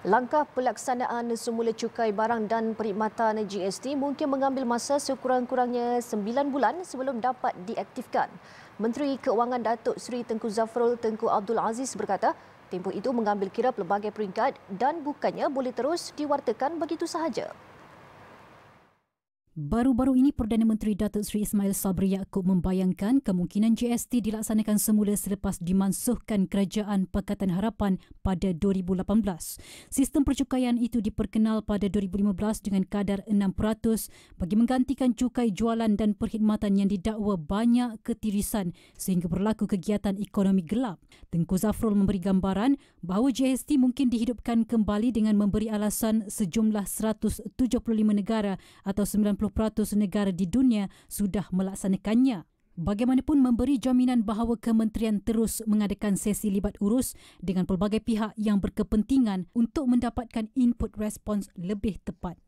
Langkah pelaksanaan semula cukai barang dan perkhidmatan GST mungkin mengambil masa sekurang-kurangnya 9 bulan sebelum dapat diaktifkan. Menteri Keuangan Datuk Seri Tengku Zafrul Tengku Abdul Aziz berkata, tempoh itu mengambil kira pelbagai peringkat dan bukannya boleh terus diwartakan begitu sahaja. Baru-baru ini Perdana Menteri Datuk Seri Ismail Sabri Yaakob membayangkan kemungkinan GST dilaksanakan semula selepas dimansuhkan Kerajaan Pakatan Harapan pada 2018. Sistem percukaian itu diperkenal pada 2015 dengan kadar 6% bagi menggantikan cukai jualan dan perkhidmatan yang didakwa banyak ketirisan sehingga berlaku kegiatan ekonomi gelap. Tengku Zafrul memberi gambaran bahawa GST mungkin dihidupkan kembali dengan memberi alasan sejumlah 175 negara atau 90 90% negara di dunia sudah melaksanakannya. Bagaimanapun memberi jaminan bahawa kementerian terus mengadakan sesi libat urus dengan pelbagai pihak yang berkepentingan untuk mendapatkan input respons lebih tepat.